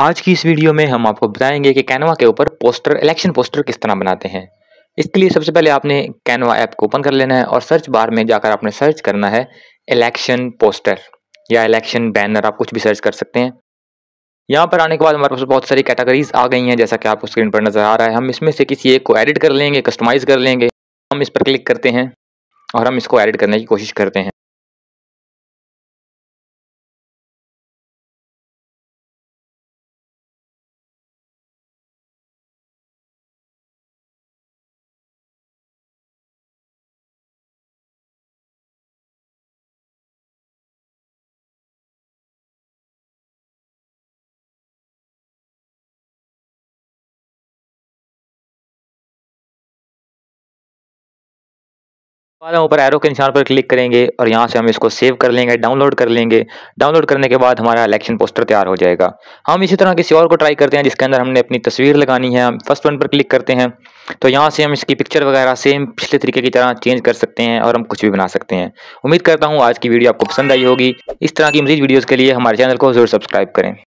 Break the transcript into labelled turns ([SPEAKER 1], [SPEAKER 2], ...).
[SPEAKER 1] आज की इस वीडियो में हम आपको बताएंगे कि कैनवा के ऊपर पोस्टर इलेक्शन पोस्टर किस तरह बनाते हैं इसके लिए सबसे पहले आपने कैनवा ऐप को ओपन कर लेना है और सर्च बार में जाकर आपने सर्च करना है इलेक्शन पोस्टर या इलेक्शन बैनर आप कुछ भी सर्च कर सकते हैं यहाँ पर आने के बाद हमारे पास बहुत सारी कैटेगरीज आ गई हैं जैसा कि आपको स्क्रीन पर नज़र आ रहा है हम इसमें से किसी एक को एडिट कर लेंगे कस्टमाइज़ कर लेंगे हम इस पर क्लिक करते हैं
[SPEAKER 2] और हम इसको एडिट करने की कोशिश करते हैं
[SPEAKER 3] हम ऊपर एरो के निशान पर क्लिक करेंगे और यहाँ से हम इसको सेव कर लेंगे डाउनलोड कर लेंगे डाउनलोड
[SPEAKER 1] करने के बाद हमारा इलेक्शन पोस्टर तैयार हो जाएगा हम इसी तरह किसी और को ट्राई करते हैं जिसके अंदर हमने अपनी तस्वीर लगानी है हम फर्स्ट वन पर क्लिक करते हैं तो यहाँ से हम इसकी पिक्चर वगैरह सेम पिछले तरीके की तरह चेंज कर सकते हैं और हम कुछ भी बना सकते हैं उम्मीद करता हूँ आज की वीडियो आपको पसंद आई होगी इस तरह की मजीद वीडियोज़ के लिए हमारे चैनल को जरूर सब्सक्राइब करें